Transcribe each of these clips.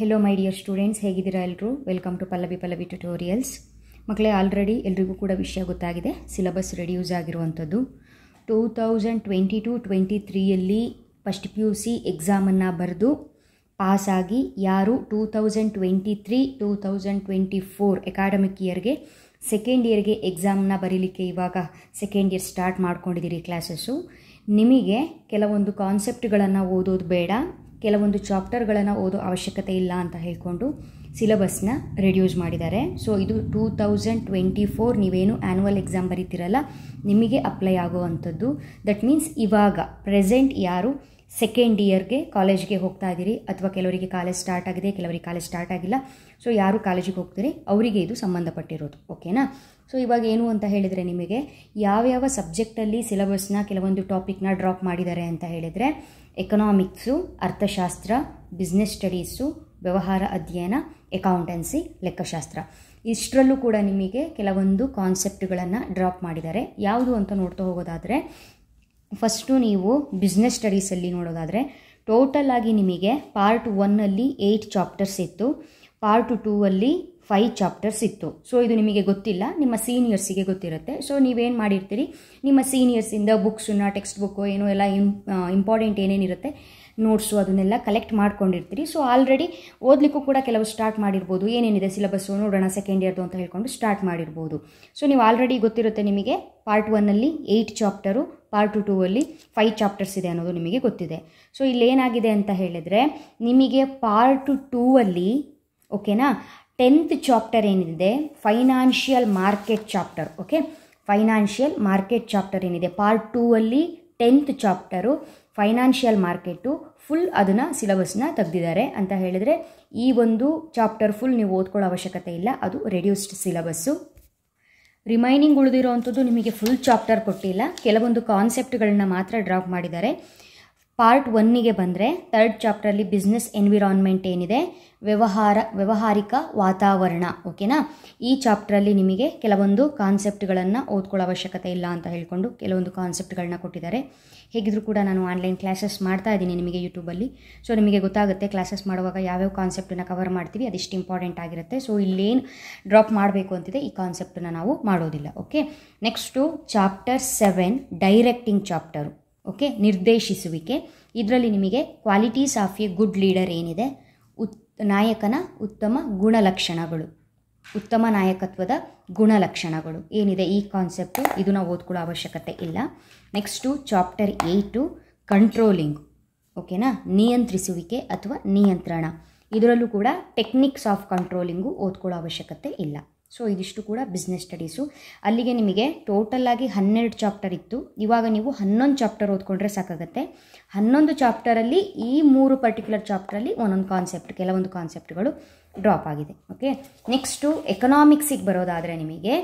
hello my dear students ಹೇಗಿದ್ದೀರಾ ಎಲ್ಲರೂ welcome to Pallavi Pallavi tutorials ಮಕ್ಕಳೇ ಆಲ್ರೆಡಿ ಎಲ್ರಿಗೂ ಕೂಡ ವಿಷಯ ಗೊತ್ತಾಗಿದೆ ಸಿಲಬಸ್ ರೆಡ್ಯೂಸ್ ಆಗಿರುವಂಥದ್ದು two thousand twenty two twenty ತ್ರೀಯಲ್ಲಿ ಫಸ್ಟ್ ಪಿ ಯು ಸಿ ಎಕ್ಸಾಮನ್ನು ಬರೆದು ಪಾಸಾಗಿ ಯಾರು two thousand twenty three two thousand twenty four academic ಇಯರ್ಗೆ ಸೆಕೆಂಡ್ ಇಯರ್ಗೆ ಎಕ್ಸಾಮ್ನ ಬರೀಲಿಕ್ಕೆ ಇವಾಗ ಸೆಕೆಂಡ್ ಇಯರ್ ಸ್ಟಾರ್ಟ್ ಮಾಡ್ಕೊಂಡಿದ್ದೀರಿ ಕ್ಲಾಸಸ್ಸು ನಿಮಗೆ ಕೆಲವೊಂದು ಕಾನ್ಸೆಪ್ಟ್ಗಳನ್ನು ಓದೋದು ಬೇಡ ಕೆಲವೊಂದು ಚಾಪ್ಟರ್ಗಳನ್ನು ಓದೋ ಅವಶ್ಯಕತೆ ಇಲ್ಲ ಅಂತ ಹೇಳಿಕೊಂಡು ಸಿಲೆಬಸ್ನ ರೆಡ್ಯೂಸ್ ಮಾಡಿದ್ದಾರೆ ಸೊ ಇದು ಟೂ ತೌಸಂಡ್ ಟ್ವೆಂಟಿ ಫೋರ್ ನೀವೇನು ಆ್ಯನ್ಯುವಲ್ ಎಕ್ಸಾಮ್ ಬರೀತಿರಲ್ಲ ನಿಮಗೆ ಅಪ್ಲೈ ಆಗುವಂಥದ್ದು ದಟ್ ಮೀನ್ಸ್ ಇವಾಗ ಪ್ರೆಸೆಂಟ್ ಯಾರು ಸೆಕೆಂಡ್ ಇಯರ್ಗೆ ಕಾಲೇಜ್ಗೆ ಹೋಗ್ತಾ ಇದ್ದೀರಿ ಅಥವಾ ಕೆಲವರಿಗೆ ಕಾಲೇಜ್ ಸ್ಟಾರ್ಟ್ ಆಗಿದೆ ಕೆಲವರಿಗೆ ಕಾಲೇಜ್ ಸ್ಟಾರ್ಟ್ ಆಗಿಲ್ಲ ಸೊ ಯಾರು ಕಾಲೇಜಿಗೆ ಹೋಗ್ತೀರಿ ಅವರಿಗೆ ಇದು ಸಂಬಂಧಪಟ್ಟಿರೋದು ಓಕೆನಾ ಸೊ ಇವಾಗ ಏನು ಅಂತ ಹೇಳಿದರೆ ನಿಮಗೆ ಯಾವ್ಯಾವ ಸಬ್ಜೆಕ್ಟಲ್ಲಿ ಸಿಲೆಬಸ್ನ ಕೆಲವೊಂದು ಟಾಪಿಕ್ನ ಡ್ರಾಪ್ ಮಾಡಿದ್ದಾರೆ ಅಂತ ಹೇಳಿದರೆ ಎಕನಾಮಿಕ್ಸು ಅರ್ಥಶಾಸ್ತ್ರ ಬಿಸ್ನೆಸ್ ಸ್ಟಡೀಸು ವ್ಯವಹಾರ ಅಧ್ಯಯನ ಎಕೌಂಟೆನ್ಸಿ ಲೆಕ್ಕಶಾಸ್ತ್ರ ಇಷ್ಟರಲ್ಲೂ ಕೂಡ ನಿಮಗೆ ಕೆಲವೊಂದು ಕಾನ್ಸೆಪ್ಟ್ಗಳನ್ನು ಡ್ರಾಪ್ ಮಾಡಿದ್ದಾರೆ ಯಾವುದು ಅಂತ ನೋಡ್ತಾ ಹೋಗೋದಾದರೆ ಫಸ್ಟು ನೀವು ಬಿಸ್ನೆಸ್ ಸ್ಟಡೀಸಲ್ಲಿ ನೋಡೋದಾದರೆ ಟೋಟಲ್ ಆಗಿ ನಿಮಗೆ ಪಾರ್ಟ್ ಒನ್ನಲ್ಲಿ ಏಯ್ಟ್ ಚಾಪ್ಟರ್ಸ್ ಇತ್ತು ಪಾರ್ಟ್ ಟೂ ಅಲ್ಲಿ ಫೈವ್ ಚಾಪ್ಟರ್ಸ್ ಇತ್ತು ಸೊ ಇದು ನಿಮಗೆ ಗೊತ್ತಿಲ್ಲ ನಿಮ್ಮ ಸೀನಿಯರ್ಸಿಗೆ ಗೊತ್ತಿರುತ್ತೆ ಸೊ ನೀವೇನು ಮಾಡಿರ್ತೀರಿ ನಿಮ್ಮ ಸೀನಿಯರ್ಸಿಂದ ಬುಕ್ಸನ್ನು ಟೆಕ್ಸ್ಟ್ ಬುಕ್ಕು ಏನೋ ಎಲ್ಲ ಇಂ ಇಂಪಾರ್ಟೆಂಟ್ ಏನೇನಿರುತ್ತೆ ನೋಟ್ಸು ಅದನ್ನೆಲ್ಲ ಕಲೆಕ್ಟ್ ಮಾಡ್ಕೊಂಡಿರ್ತೀರಿ ಸೊ ಆಲ್ರೆಡಿ ಓದಲಿಕ್ಕೂ ಕೂಡ ಕೆಲವು ಸ್ಟಾರ್ಟ್ ಮಾಡಿರ್ಬೋದು ಏನೇನಿದೆ ಸಿಲೆಬಸ್ಸು ನೋಡೋಣ ಸೆಕೆಂಡ್ ಇಯರ್ದು ಅಂತ ಹೇಳ್ಕೊಂಡು ಸ್ಟಾರ್ಟ್ ಮಾಡಿರ್ಬೋದು ಸೊ ನೀವು ಆಲ್ರೆಡಿ ಗೊತ್ತಿರುತ್ತೆ ನಿಮಗೆ ಪಾರ್ಟ್ ಒನ್ನಲ್ಲಿ ಏಯ್ಟ್ ಚಾಪ್ಟರು ಪಾರ್ಟ್ ಟು ಟೂವಲ್ಲಿ ಫೈವ್ ಚಾಪ್ಟರ್ಸ್ ಇದೆ ಅನ್ನೋದು ನಿಮಗೆ ಗೊತ್ತಿದೆ ಸೊ ಇಲ್ಲೇನಾಗಿದೆ ಅಂತ ಹೇಳಿದರೆ ನಿಮಗೆ ಪಾರ್ಟ್ ಟೂವಲ್ಲಿ ಓಕೆನಾ ಟೆಂತ್ ಚಾಪ್ಟರ್ ಏನಿದೆ financial market chapter okay financial market chapter ಏನಿದೆ ಪಾರ್ಟ್ ಟೂ ಅಲ್ಲಿ tenth chapter financial market full ಅದನ್ನು ಸಿಲಬಸ್ನ ತೆಗೆದಿದ್ದಾರೆ ಅಂತ ಹೇಳಿದರೆ ಈ ಒಂದು ಚಾಪ್ಟರ್ ಫುಲ್ ನೀವು ಓದ್ಕೊಳ್ಳೋ ಅವಶ್ಯಕತೆ ಇಲ್ಲ ಅದು ರೆಡ್ಯೂಸ್ಡ್ ಸಿಲಬಸ್ಸು ರಿಮೈನಿಂಗ್ ಅಂಥದ್ದು ನಿಮಗೆ ಫುಲ್ ಚಾಪ್ಟರ್ ಕೊಟ್ಟಿಲ್ಲ ಕೆಲವೊಂದು ಕಾನ್ಸೆಪ್ಟ್ಗಳನ್ನ ಮಾತ್ರ ಡ್ರಾಪ್ ಮಾಡಿದ್ದಾರೆ ಪಾರ್ಟ್ ಒನ್ನಿಗೆ ಬಂದರೆ ಥರ್ಡ್ ಚಾಪ್ಟರಲ್ಲಿ ಬಿಸ್ನೆಸ್ ಎನ್ವಿರಾನ್ಮೆಂಟ್ ಏನಿದೆ ವ್ಯವಹಾರ ವ್ಯವಹಾರಿಕ ವಾತಾವರಣ ಓಕೆನಾ ಈ ಚಾಪ್ಟರಲ್ಲಿ ನಿಮಗೆ ಕೆಲವೊಂದು ಕಾನ್ಸೆಪ್ಟ್ಗಳನ್ನು ಓದ್ಕೊಳ್ಳೋ ಅವಶ್ಯಕತೆ ಇಲ್ಲ ಅಂತ ಹೇಳಿಕೊಂಡು ಕೆಲವೊಂದು ಕಾನ್ಸೆಪ್ಟ್ಗಳನ್ನ ಕೊಟ್ಟಿದ್ದಾರೆ ಹೇಗಿದ್ರು ಕೂಡ ನಾನು ಆನ್ಲೈನ್ ಕ್ಲಾಸಸ್ ಮಾಡ್ತಾ ಇದ್ದೀನಿ ನಿಮಗೆ ಯೂಟ್ಯೂಬಲ್ಲಿ ಸೊ ನಿಮಗೆ ಗೊತ್ತಾಗುತ್ತೆ ಕ್ಲಾಸಸ್ ಮಾಡುವಾಗ ಯಾವ್ಯಾವ ಕಾನ್ಸೆಪ್ಟನ್ನ ಕವರ್ ಮಾಡ್ತೀವಿ ಅದಿಷ್ಟು ಇಂಪಾರ್ಟೆಂಟ್ ಆಗಿರುತ್ತೆ ಸೊ ಇಲ್ಲೇನು ಡ್ರಾಪ್ ಮಾಡಬೇಕು ಅಂತಿದೆ ಈ ಕಾನ್ಸೆಪ್ಟನ್ನ ನಾವು ಮಾಡೋದಿಲ್ಲ okay next chapter seven directing chapter okay ನಿರ್ದೇಶಿಸುವಿಕೆ ಇದರಲ್ಲಿ ನಿಮಗೆ qualities of a good leader ಏನಿದೆ ಉತ್ ನಾಯಕನ ಉತ್ತಮ ಗುಣಲಕ್ಷಣಗಳು ಉತ್ತಮ ನಾಯಕತ್ವದ ಗುಣಲಕ್ಷಣಗಳು ಏನಿದೆ ಈ ಕಾನ್ಸೆಪ್ಟು ಇದು ನಾವು ಓದ್ಕೊಳ್ಳೋ ಅವಶ್ಯಕತೆ ಇಲ್ಲ ನೆಕ್ಸ್ಟು ಚಾಪ್ಟರ್ ಏಯ್ಟು ಕಂಟ್ರೋಲಿಂಗ್ ಓಕೆನಾ ನಿಯಂತ್ರಿಸುವಿಕೆ ಅಥವಾ ನಿಯಂತ್ರಣ ಇದರಲ್ಲೂ ಕೂಡ ಟೆಕ್ನಿಕ್ಸ್ ಆಫ್ ಕಂಟ್ರೋಲಿಂಗು ಓದ್ಕೊಳ್ಳೋ ಅವಶ್ಯಕತೆ ಇಲ್ಲ ಸೊ ಇದಿಷ್ಟು ಕೂಡ ಬಿಸ್ನೆಸ್ ಸ್ಟಡೀಸು ಅಲ್ಲಿಗೆ ನಿಮಗೆ ಟೋಟಲ್ ಆಗಿ ಹನ್ನೆರಡು ಚಾಪ್ಟರ್ ಇತ್ತು ಇವಾಗ ನೀವು ಹನ್ನೊಂದು ಚಾಪ್ಟರ್ ಓದ್ಕೊಂಡ್ರೆ ಸಾಕಾಗುತ್ತೆ ಹನ್ನೊಂದು ಚಾಪ್ಟರಲ್ಲಿ ಈ ಮೂರು ಪರ್ಟಿಕ್ಯುಲರ್ ಚಾಪ್ಟರಲ್ಲಿ ಒಂದೊಂದು ಕಾನ್ಸೆಪ್ಟ್ ಕೆಲವೊಂದು ಕಾನ್ಸೆಪ್ಟ್ಗಳು ಡ್ರಾಪ್ ಆಗಿದೆ ಓಕೆ ನೆಕ್ಸ್ಟು ಎಕನಾಮಿಕ್ಸಿಗೆ ಬರೋದಾದರೆ ನಿಮಗೆ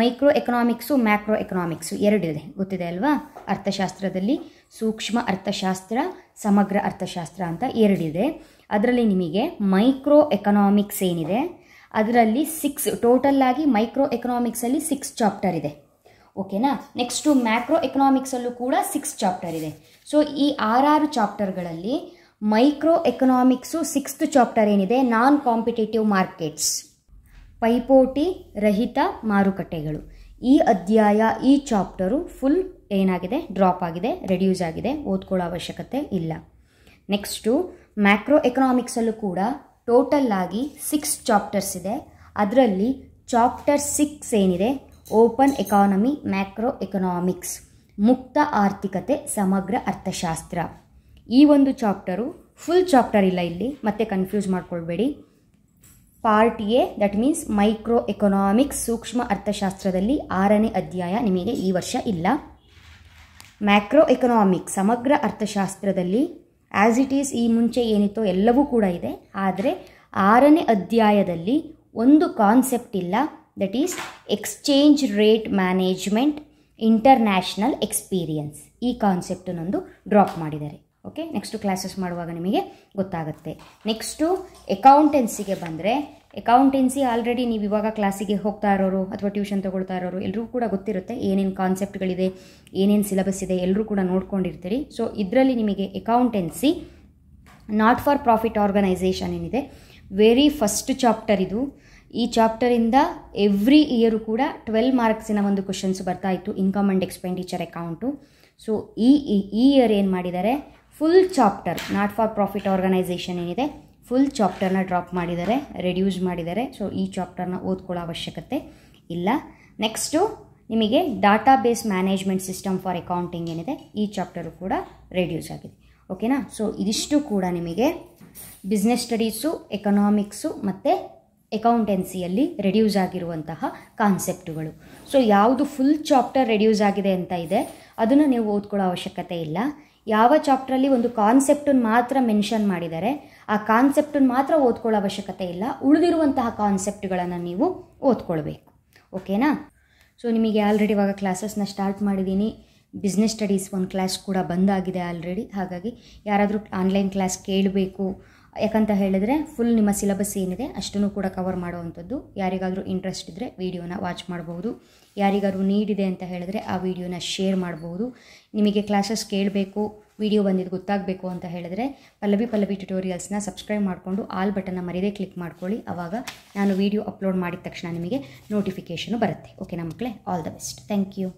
ಮೈಕ್ರೋ ಎಕನಾಮಿಕ್ಸು ಮ್ಯಾಕ್ರೋ ಎಕನಾಮಿಕ್ಸು ಎರಡಿದೆ ಗೊತ್ತಿದೆ ಅಲ್ವಾ ಅರ್ಥಶಾಸ್ತ್ರದಲ್ಲಿ ಸೂಕ್ಷ್ಮ ಅರ್ಥಶಾಸ್ತ್ರ ಸಮಗ್ರ ಅರ್ಥಶಾಸ್ತ್ರ ಅಂತ ಎರಡಿದೆ ಅದರಲ್ಲಿ ನಿಮಗೆ ಮೈಕ್ರೋ ಎಕನಾಮಿಕ್ಸ್ ಏನಿದೆ ಅದರಲ್ಲಿ ಸಿಕ್ಸ್ ಟೋಟಲ್ ಆಗಿ ಮೈಕ್ರೋ ಎಕನಾಮಿಕ್ಸಲ್ಲಿ ಸಿಕ್ಸ್ ಚಾಪ್ಟರ್ ಇದೆ ಓಕೆನಾ ನೆಕ್ಸ್ಟು ಮ್ಯಾಕ್ರೋ ಎಕನಾಮಿಕ್ಸಲ್ಲೂ ಕೂಡ ಸಿಕ್ಸ್ ಚಾಪ್ಟರ್ ಇದೆ ಸೊ ಈ ಆರಾರು ಚಾಪ್ಟರ್ಗಳಲ್ಲಿ ಮೈಕ್ರೋ ಎಕನಾಮಿಕ್ಸು ಸಿಕ್ಸ್ತ್ ಚಾಪ್ಟರ್ ಏನಿದೆ ನಾನ್ ಕಾಂಪಿಟೇಟಿವ್ ಮಾರ್ಕೆಟ್ಸ್ ಪೈಪೋಟಿ ರಹಿತ ಮಾರುಕಟ್ಟೆಗಳು ಈ ಅಧ್ಯಾಯ ಈ ಚಾಪ್ಟರು ಫುಲ್ ಏನಾಗಿದೆ ಡ್ರಾಪ್ ಆಗಿದೆ ರೆಡ್ಯೂಸ್ ಆಗಿದೆ ಓದ್ಕೊಳ್ಳೋ ಅವಶ್ಯಕತೆ ಇಲ್ಲ ನೆಕ್ಸ್ಟು ಮ್ಯಾಕ್ರೋ ಎಕನಾಮಿಕ್ಸಲ್ಲೂ ಕೂಡ ಟೋಟಲ್ ಆಗಿ ಸಿಕ್ಸ್ ಚಾಪ್ಟರ್ಸ್ ಇದೆ ಅದರಲ್ಲಿ ಚಾಪ್ಟರ್ ಸಿಕ್ಸ್ ಏನಿದೆ ಓಪನ್ ಎಕಾನಮಿ ಮ್ಯಾಕ್ರೋ ಎಕನಾಮಿಕ್ಸ್ ಮುಕ್ತ ಆರ್ಥಿಕತೆ ಸಮಗ್ರ ಅರ್ಥಶಾಸ್ತ್ರ ಈ ಒಂದು ಚಾಪ್ಟರು ಫುಲ್ ಚಾಪ್ಟರ್ ಇಲ್ಲ ಇಲ್ಲಿ ಮತ್ತೆ ಕನ್ಫ್ಯೂಸ್ ಮಾಡ್ಕೊಳ್ಬೇಡಿ part A that means micro economics ಸೂಕ್ಷ್ಮ ಅರ್ಥಶಾಸ್ತ್ರದಲ್ಲಿ ಆರನೇ ಅಧ್ಯಾಯ ನಿಮಗೆ ಈ ವರ್ಷ ಇಲ್ಲ ಮ್ಯಾಕ್ರೋ ಎಕನಾಮಿಕ್ಸ್ ಸಮಗ್ರ ಅರ್ಥಶಾಸ್ತ್ರದಲ್ಲಿ ಆ್ಯಸ್ ಇಟ್ ಈಸ್ ಈ ಮುಂಚೆ ಏನಿತ್ತೋ ಎಲ್ಲವೂ ಕೂಡ ಇದೆ ಆದರೆ ಆರನೇ ಅಧ್ಯಾಯದಲ್ಲಿ ಒಂದು ಕಾನ್ಸೆಪ್ಟ್ ಇಲ್ಲ that is exchange rate management international experience ಈ ಕಾನ್ಸೆಪ್ಟನ್ನೊಂದು ಡ್ರಾಪ್ ಮಾಡಿದ್ದಾರೆ ಓಕೆ ನೆಕ್ಸ್ಟು ಕ್ಲಾಸಸ್ ಮಾಡುವಾಗ ನಿಮಗೆ ಗೊತ್ತಾಗುತ್ತೆ ನೆಕ್ಸ್ಟು ಅಕೌಂಟೆನ್ಸಿಗೆ ಬಂದರೆ ಅಕೌಂಟೆನ್ಸಿ ಆಲ್ರೆಡಿ ನೀವು ಇವಾಗ ಕ್ಲಾಸಿಗೆ ಹೋಗ್ತಾ ಇರೋರು ಅಥವಾ ಟ್ಯೂಷನ್ ತೊಗೊಳ್ತಾ ಇರೋರು ಎಲ್ಲರೂ ಕೂಡ ಗೊತ್ತಿರುತ್ತೆ ಏನೇನು ಕಾನ್ಸೆಪ್ಟ್ಗಳಿದೆ ಏನೇನು ಸಿಲೆಬಸ್ ಇದೆ ಎಲ್ಲರೂ ಕೂಡ ನೋಡ್ಕೊಂಡಿರ್ತೀರಿ ಸೊ ಇದರಲ್ಲಿ ನಿಮಗೆ accountancy not for profit organisation ಏನಿದೆ ವೆರಿ ಫಸ್ಟ್ ಚಾಪ್ಟರ್ ಇದು ಈ ಚಾಪ್ಟರಿಂದ ಎವ್ರಿ ಇಯರು ಕೂಡ ಟ್ವೆಲ್ ಮಾರ್ಕ್ಸಿನ ಒಂದು ಕ್ವಶನ್ಸ್ ಬರ್ತಾ ಇತ್ತು income and expenditure account so ಈ ಇಯರ್ ಏನು ಮಾಡಿದ್ದಾರೆ full chapter not for profit organisation ಏನಿದೆ ಫುಲ್ ಚಾಪ್ಟರ್ನ ಡ್ರಾಪ್ ಮಾಡಿದ್ದಾರೆ ರೆಡ್ಯೂಸ್ ಮಾಡಿದ್ದಾರೆ ಸೊ ಈ ಚಾಪ್ಟರ್ನ ಓದ್ಕೊಳ್ಳೋ ಅವಶ್ಯಕತೆ ಇಲ್ಲ ನೆಕ್ಸ್ಟು ನಿಮಗೆ database management system for accounting ಏನಿದೆ ಈ ಚಾಪ್ಟರು ಕೂಡ ರೆಡ್ಯೂಸ್ ಆಗಿದೆ ಓಕೆನಾ ಸೊ ಇದಿಷ್ಟು ಕೂಡ ನಿಮಗೆ ಬಿಸ್ನೆಸ್ ಸ್ಟಡೀಸು ಎಕನಾಮಿಕ್ಸು ಮತ್ತು ಎಕೌಂಟೆನ್ಸಿಯಲ್ಲಿ ರೆಡ್ಯೂಸ್ ಆಗಿರುವಂತಹ ಕಾನ್ಸೆಪ್ಟುಗಳು ಸೊ ಯಾವುದು ಫುಲ್ ಚಾಪ್ಟರ್ ರೆಡ್ಯೂಸ್ ಆಗಿದೆ ಅಂತ ಇದೆ ಅದನ್ನು ನೀವು ಓದ್ಕೊಳ್ಳೋ ಅವಶ್ಯಕತೆ ಇಲ್ಲ ಯಾವ ಚಾಪ್ಟರಲ್ಲಿ ಒಂದು ಕಾನ್ಸೆಪ್ಟನ್ನು ಮಾತ್ರ ಮೆನ್ಷನ್ ಮಾಡಿದ್ದಾರೆ ಆ ಕಾನ್ಸೆಪ್ಟನ್ನು ಮಾತ್ರ ಓದ್ಕೊಳ್ಳೋ ಅವಶ್ಯಕತೆ ಇಲ್ಲ ಉಳಿದಿರುವಂತಹ ಕಾನ್ಸೆಪ್ಟ್ಗಳನ್ನು ನೀವು ಓದ್ಕೊಳ್ಬೇಕು ಓಕೆನಾ ಸೊ ನಿಮಗೆ ಆಲ್ರೆಡಿ ಇವಾಗ ಕ್ಲಾಸಸ್ನ ಸ್ಟಾರ್ಟ್ ಮಾಡಿದ್ದೀನಿ ಬಿಸ್ನೆಸ್ ಸ್ಟಡೀಸ್ ಒಂದು ಕ್ಲಾಸ್ ಕೂಡ ಬಂದಾಗಿದೆ ಆಲ್ರೆಡಿ ಹಾಗಾಗಿ ಯಾರಾದರೂ ಆನ್ಲೈನ್ ಕ್ಲಾಸ್ ಕೇಳಬೇಕು ಯಾಕಂತ ಹೇಳಿದ್ರೆ ಫುಲ್ ನಿಮ್ಮ ಸಿಲೆಬಸ್ ಏನಿದೆ ಅಷ್ಟನ್ನು ಕೂಡ ಕವರ್ ಮಾಡುವಂಥದ್ದು ಯಾರಿಗಾದರೂ ಇಂಟ್ರೆಸ್ಟ್ ಇದ್ದರೆ ವೀಡಿಯೋನ ವಾಚ್ ಮಾಡ್ಬೋದು ಯಾರಿಗಾದ್ರೂ ನೀಡಿದೆ ಅಂತ ಹೇಳಿದ್ರೆ ಆ ವಿಡಿಯೋನ ಶೇರ್ ಮಾಡ್ಬೋದು ನಿಮಗೆ ಕ್ಲಾಸಸ್ ಕೇಳಬೇಕು ವಿಡಿಯೋ ಬಂದಿದ್ದು ಗೊತ್ತಾಗಬೇಕು ಅಂತ ಹೇಳಿದ್ರೆ ಪಲ್ಲವಿ ಪಲ್ಲವಿ ಟ್ಯುಟೋರಿಯಲ್ಸ್ನ ಸಬ್ಸ್ಕ್ರೈಬ್ ಮಾಡಿಕೊಂಡು ಆಲ್ ಬಟನ್ನ ಮರೀದೆ ಕ್ಲಿಕ್ ಮಾಡ್ಕೊಳ್ಳಿ ಆವಾಗ ನಾನು ವಿಡಿಯೋ ಅಪ್ಲೋಡ್ ಮಾಡಿದ ತಕ್ಷಣ ನಿಮಗೆ ನೋಟಿಫಿಕೇಷನು ಬರುತ್ತೆ ಓಕೆ ನಮ್ಮ all the best thank you